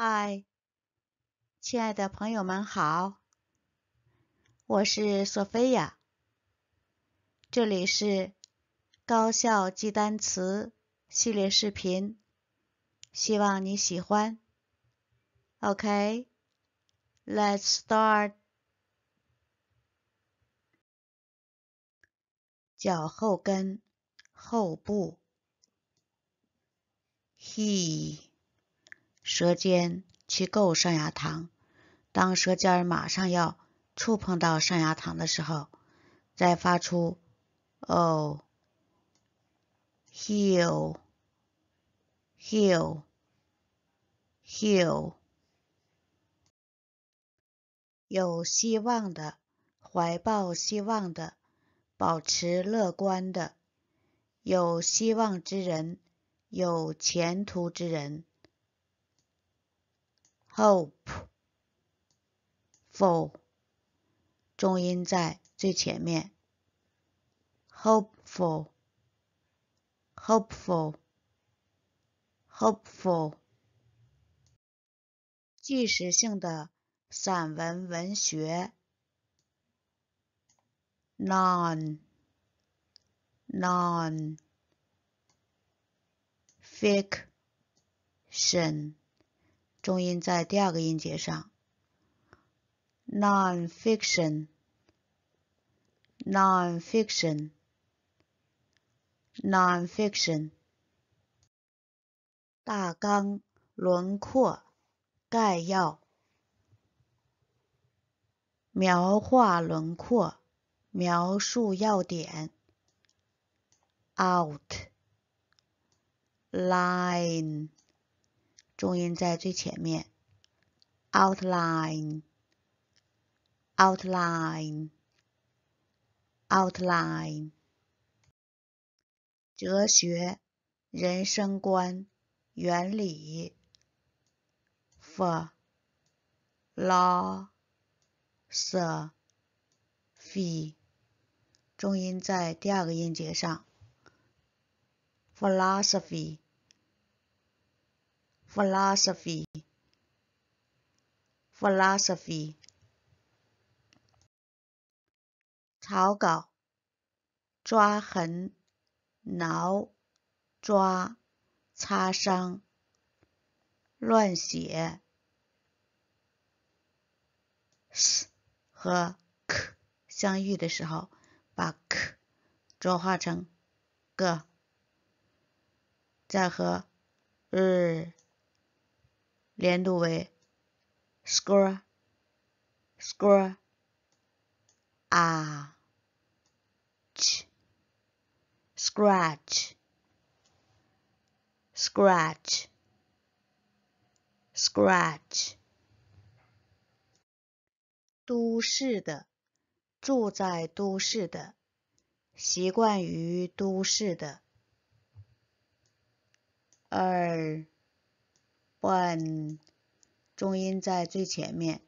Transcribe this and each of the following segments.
嗨，亲爱的朋友们好，我是索菲亚，这里是高效记单词系列视频，希望你喜欢。OK，Let's start。脚后跟后部，He。舌尖去够上牙膛，当舌尖马上要触碰到上牙膛的时候，再发出哦 h heal heal heal”，有希望的，怀抱希望的，保持乐观的，有希望之人，有前途之人。Hopeful，重音在最前面。Hopeful，hopeful，hopeful，即时性的散文文学。Non，non，fiction。重音在第二个音节上。nonfiction，nonfiction，nonfiction。大纲、轮廓、概要、描画轮廓、描述要点。outline。重音在最前面，outline，outline，outline，哲学、人生观、原理，philosophy，重音在第二个音节上，philosophy。philosophy，philosophy，草稿，抓痕，挠，抓，擦伤，乱写，s 和 k 相遇的时候，把 k 浊化成 g，再和 r。连读为：score，score，啊，ch，scratch，scratch，scratch，都市的，住在都市的，习惯于都市的，二。本，重音在最前面。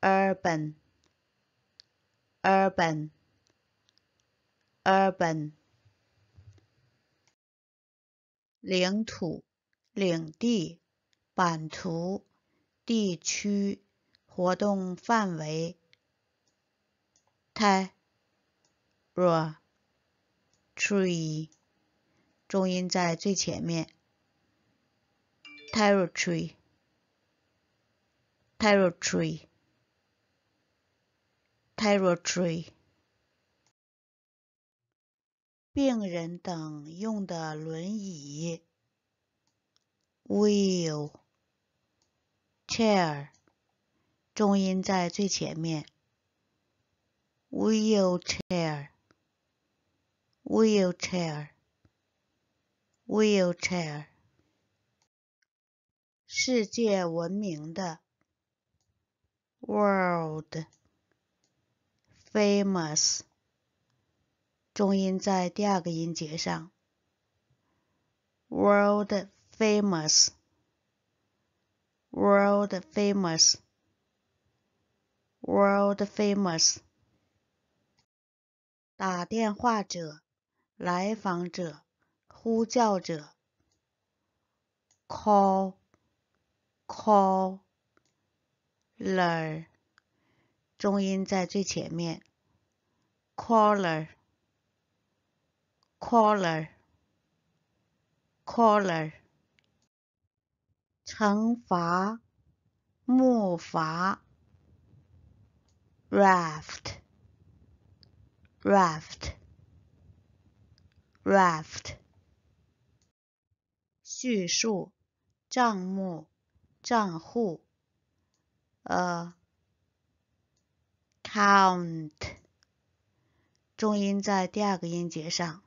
Urban，Urban，Urban，领土、领地、版图、地区、活动范围。t e r r r t r e e 重音在最前面。territory territory territory 病人等用的轮椅，wheel chair，重音在最前面。wheel chair，wheel chair wheel chair wheel chair。Wheelchair, wheelchair 世界闻名的，world famous，重音在第二个音节上。world famous，world famous，world famous。打电话者、来访者、呼叫者，call。c o l l e r 重音在最前面。c o l l a r c o l l e r c o l l e r 惩罚，木筏、raft，raft，raft。叙述、账目。账户，呃，account，重音在第二个音节上。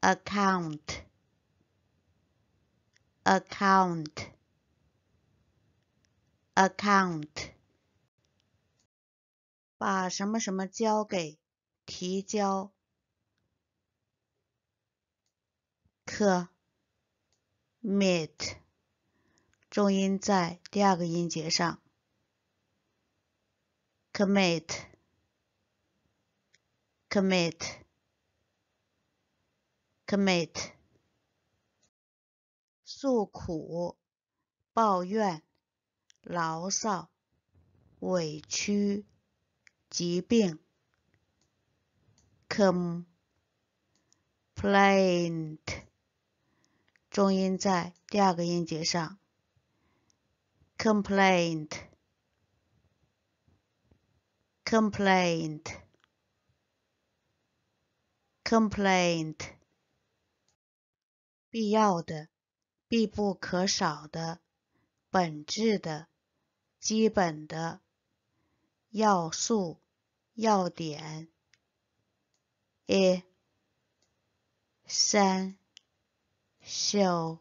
account，account，account，把什么什么交给，提交，commit。重音在第二个音节上。commit，commit，commit，诉苦、抱怨、牢骚、委屈、疾病。complaint，重音在第二个音节上。c o m p l a i n t c o m p l a i n t complaint，必要的、必不可少的、本质的、基本的要素、要点。一、三 s h o w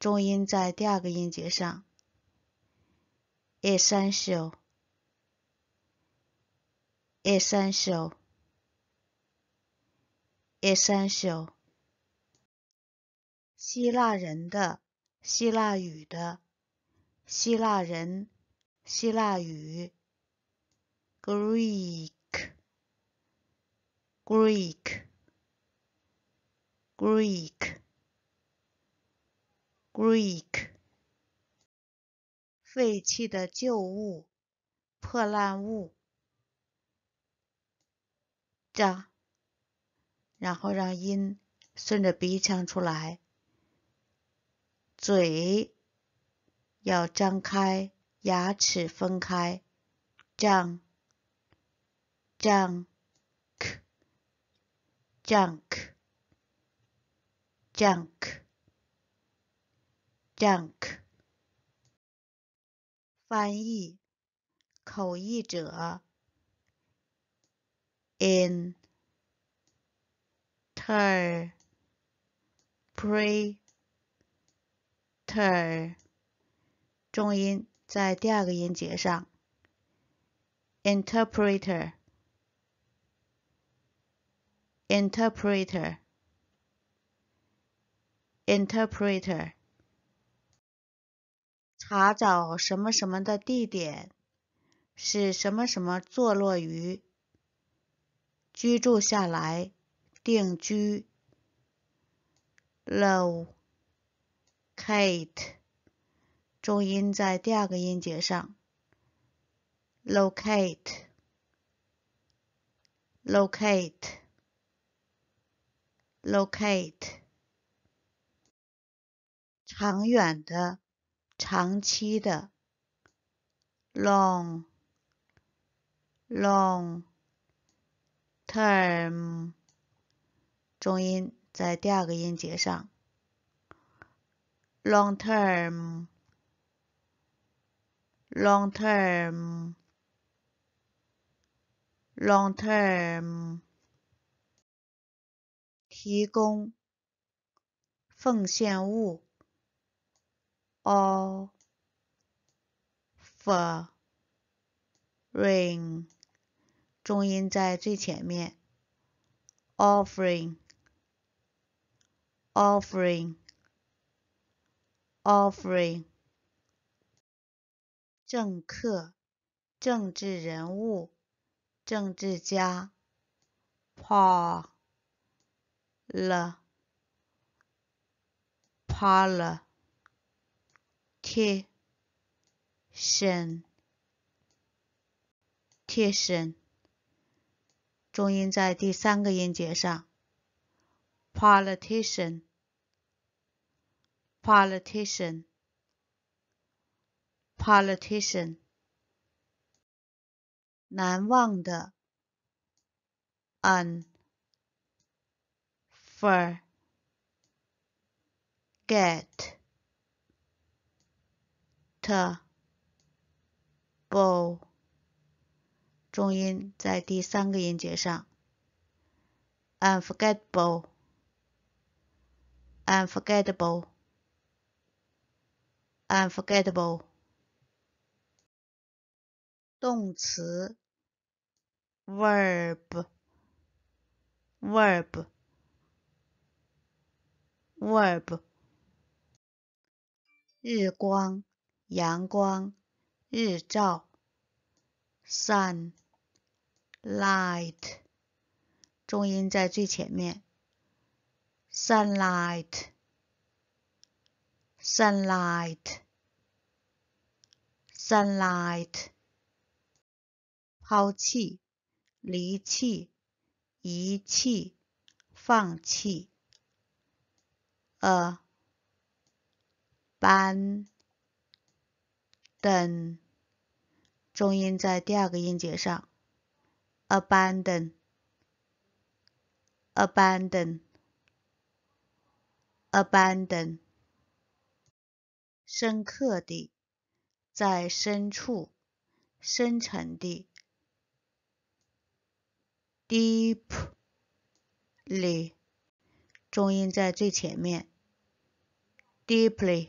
重音在第二个音节上。essential essential essential 希腊人的希腊语的希腊人希腊语 Greek Greek Greek Greek 废弃的旧物、破烂物，张，然后让音顺着鼻腔出来，嘴要张开，牙齿分开 j a n g j u n g k j u n k j u n k j u n k j a n g 翻译，口译者，interpreter，重音在第二个音节上，interpreter，interpreter，interpreter。查找什么什么的地点，使什么什么坐落于、居住下来、定居。locate，重音在第二个音节上。locate，locate，locate，长远的。长期的，long long term，重音在第二个音节上，long term，long term，long term，提供，奉献物。offering，重音在最前面。offering, offering, offering。政客、政治人物、政治家。Paul, parlor, 贴身，贴身，重音在第三个音节上。politician，politician，politician，难忘的。unforget。table，重音在第三个音节上。unforgettable，unforgettable，unforgettable。动词，verb，verb，verb。日光。阳光，日照，sunlight，重音在最前面，sunlight，sunlight，sunlight，抛弃，离弃，遗弃，放弃，a b a n 等，重音在第二个音节上。abandon，abandon，abandon，深刻地，在深处，深沉地，deeply，重音在最前面，deeply。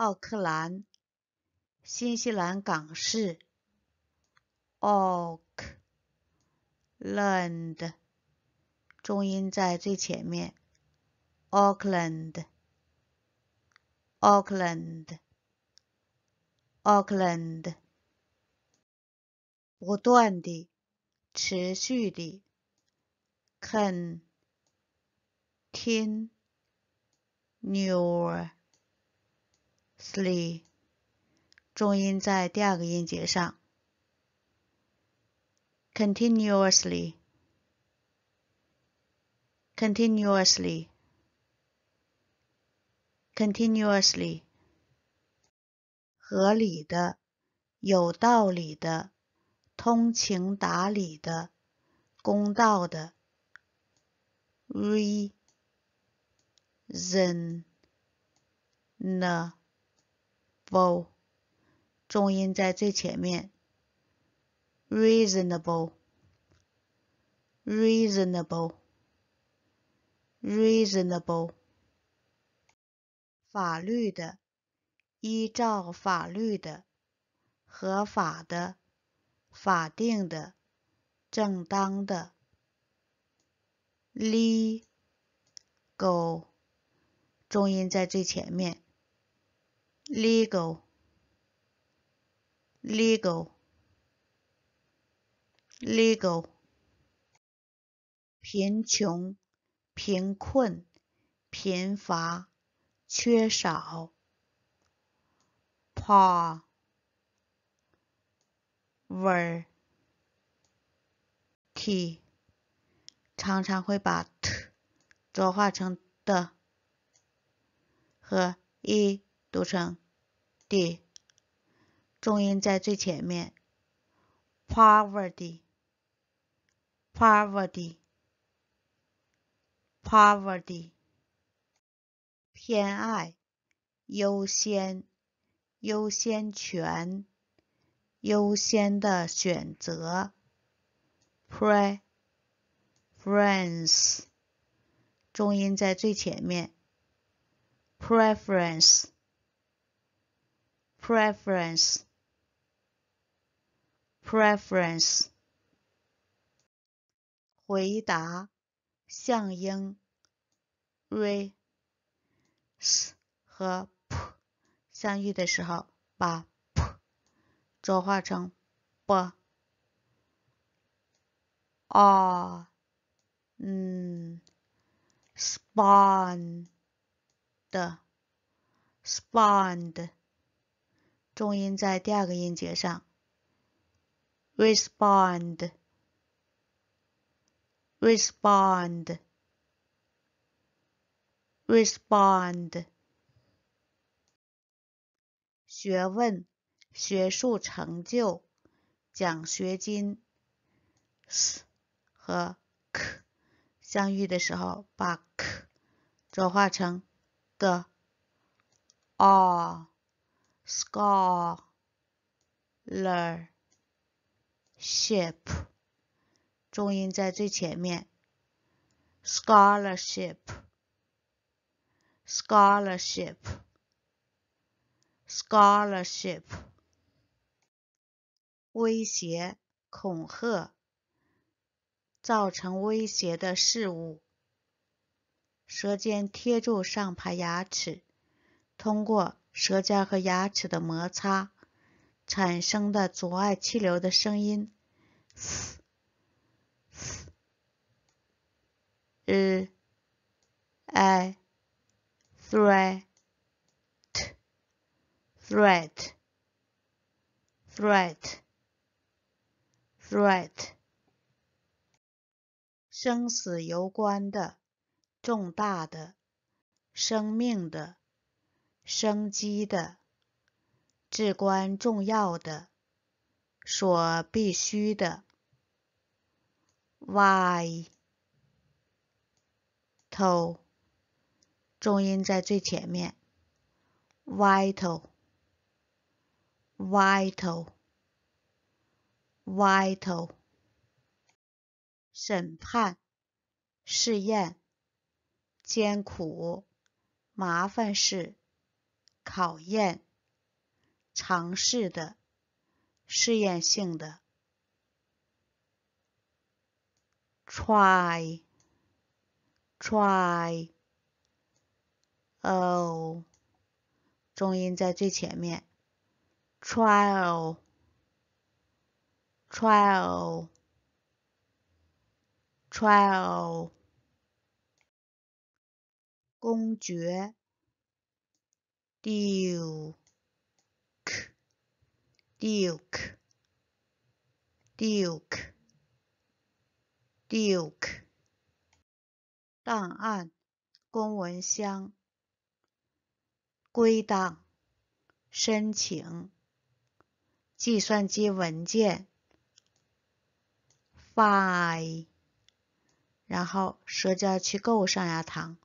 奥克兰，新西兰港市。Auckland，重音在最前面。Auckland，Auckland，Auckland，不断的，持续的，continuous。l e 重音在第二个音节上。continuously, continuously, continuously 合理的、有道理的、通情达理的、公道的。reason a o l 重音在最前面。reasonable，reasonable，reasonable，法律的，依照法律的，合法的，法定的，正当的。l，g，e a l 重音在最前面。legal, legal, legal, 贫穷、贫困、贫乏、缺少。p o v e r t 常常会把 t 转化成的和 e。读成，d，重音在最前面 p r v o r t y p o v e r t y p o v e r t y 偏爱、优先、优先权、优先的选择，preference，重音在最前面，preference。preference preference 回答象音 r s 和 p 相遇的时候，把 p 浊化成 b on spawned spawned 重音在第二个音节上。respond，respond，respond。学问、学术成就、奖学金。和 k 相遇的时候，把 k 转化成的。r scholarship，重音在最前面。scholarship，scholarship，scholarship，威胁、恐吓、造成威胁的事物。舌尖贴住上排牙齿，通过。舌尖和牙齿的摩擦产生的阻碍气流的声音嘶嘶，e i t h r e a t t h r e a t t h r e a t t h r e a t 生死攸关的，重大的，生命的。生机的、至关重要的、所必须的。vital，重音在最前面。vital，vital，vital。审判、试验、艰苦、麻烦事。考验、尝试的、试验性的。try，try，o，h 重音在最前面。trial，trial，trial，公爵。Duke，Duke，Duke，Duke，档案，公文箱，归档，申请，计算机文件，file，然后，舌尖去购物上牙膛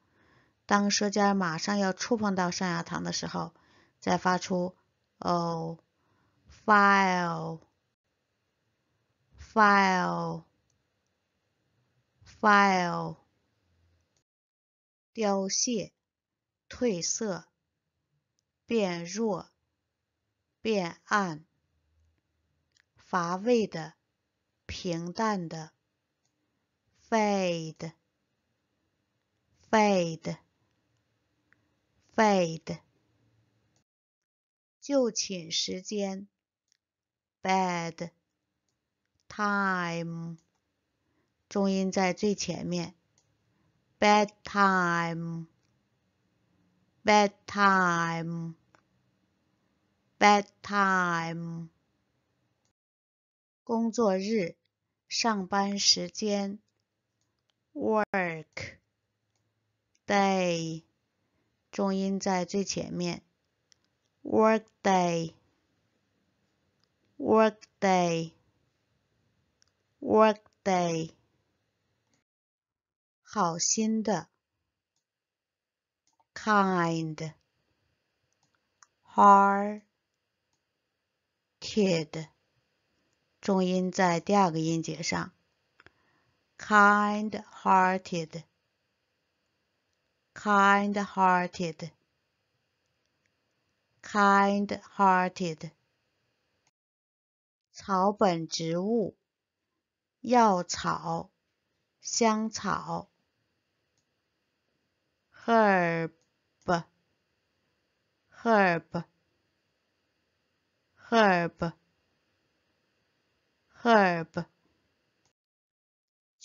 当舌尖马上要触碰到上牙膛的时候，再发出“哦，file，file，file”，凋谢、褪色、变弱、变暗、乏味的、平淡的，fade，fade。Fade，就寝时间。Bed time，重音在最前面。Bed time，bed time，bed time。工作日，上班时间。Work day。重音在最前面。workday, workday, workday。好心的，kind, hard, kind hearted kind-hearted kind-hearted herb.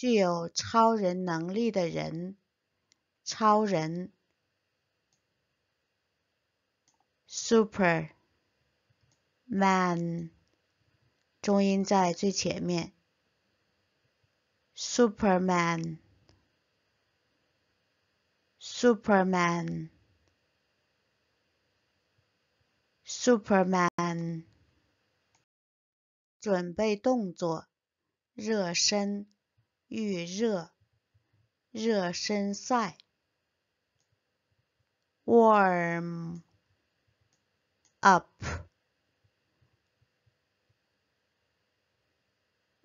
具有超人能力的人。超人，Superman，重音在最前面。Superman，Superman，Superman，准备动作，热身，预热，热身赛。warm up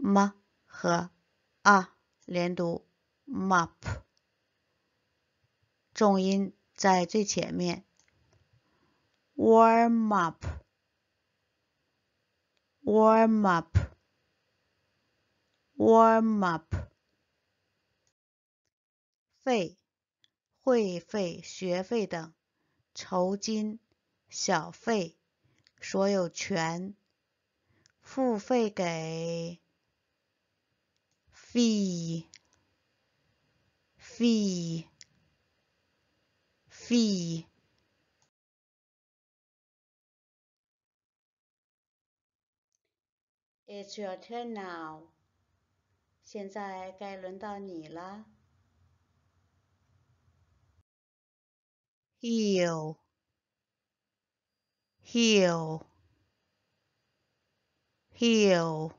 m 和 a 连读 Warm up, warm up, warm up. up，肺。会费、学费等，酬金、小费、所有权、付费给 fee fee fee。It's your turn now。现在该轮到你了。heal heal heal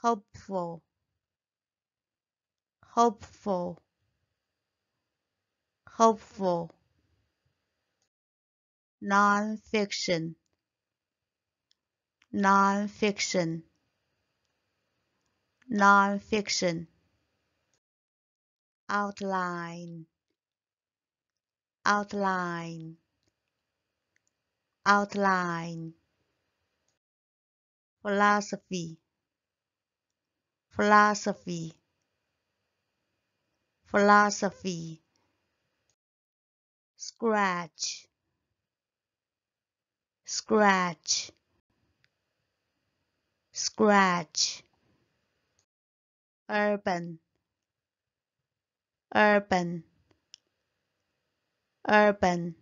hopeful hopeful hopeful non-fiction non-fiction non-fiction outline outline outline philosophy philosophy philosophy scratch scratch scratch urban urban urban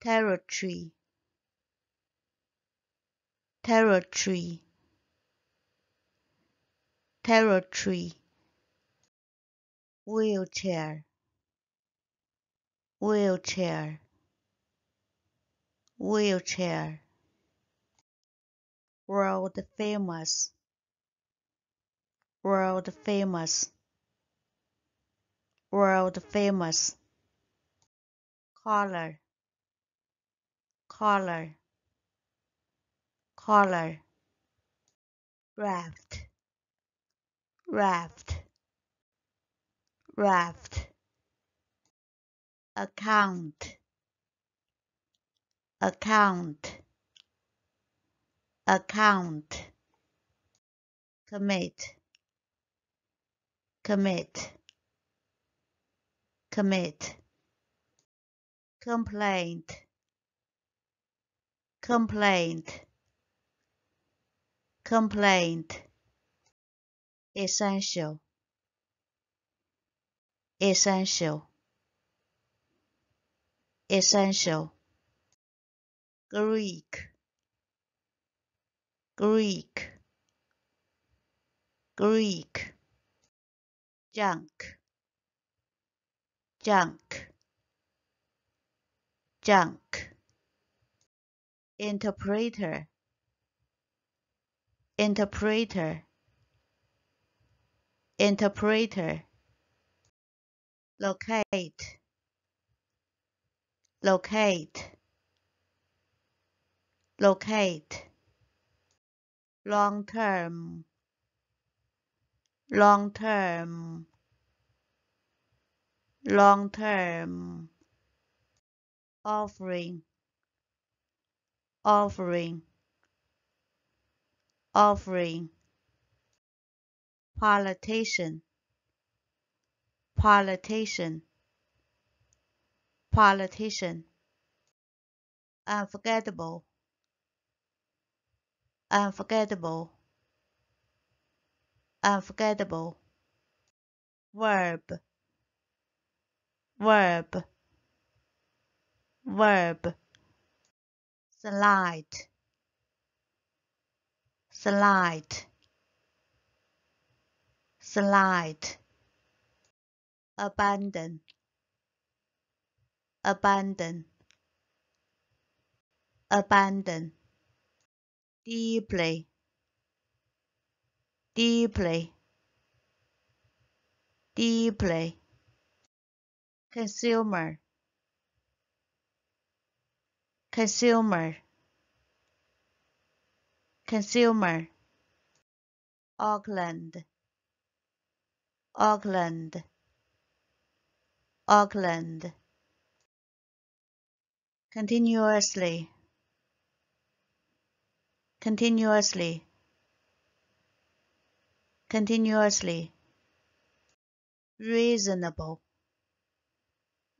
territory territory territory wheelchair wheelchair wheelchair world famous world famous world famous color color color raft raft raft account account account commit commit commit complaint complaint complaint essential essential essential greek greek greek junk junk junk interpreter interpreter interpreter locate locate locate long term long term long-term offering offering offering politician politician politician unforgettable unforgettable unforgettable verb verb verb slide slide slide abandon abandon abandon deeply deeply deeply consumer consumer consumer Auckland Auckland Auckland continuously continuously continuously reasonable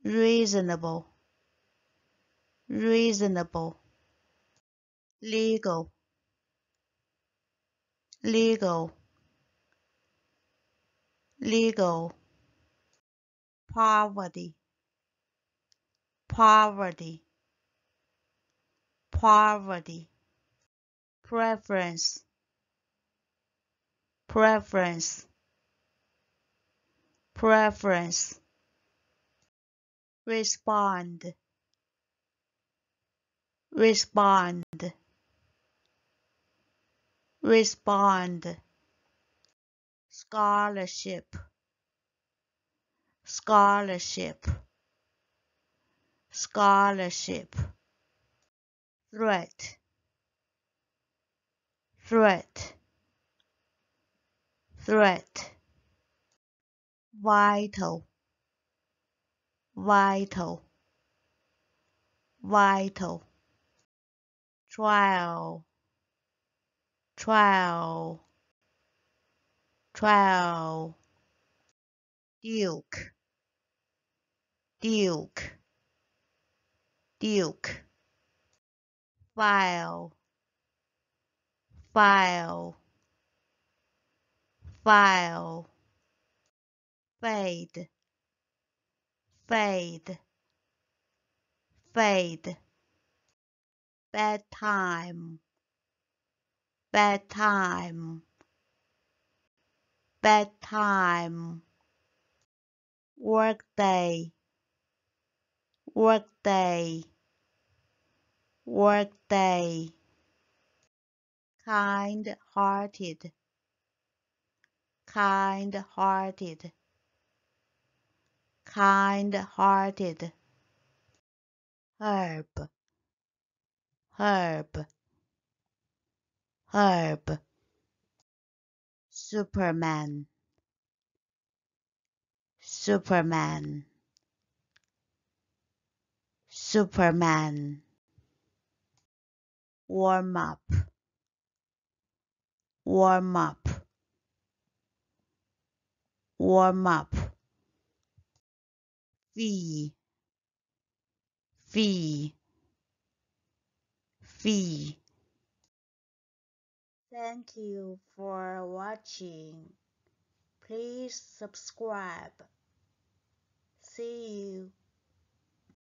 reasonable, reasonable, legal, legal, legal, poverty, poverty, poverty, preference, preference, preference respond respond respond scholarship scholarship scholarship threat threat threat vital vital vital trial trial trial duke duke duke file file file fade fade, fade, bedtime, bedtime, bedtime, workday, workday, workday, kind-hearted, kind-hearted kind-hearted herb herb herb superman superman superman warm up warm up warm up fee fee fee thank you for watching please subscribe see you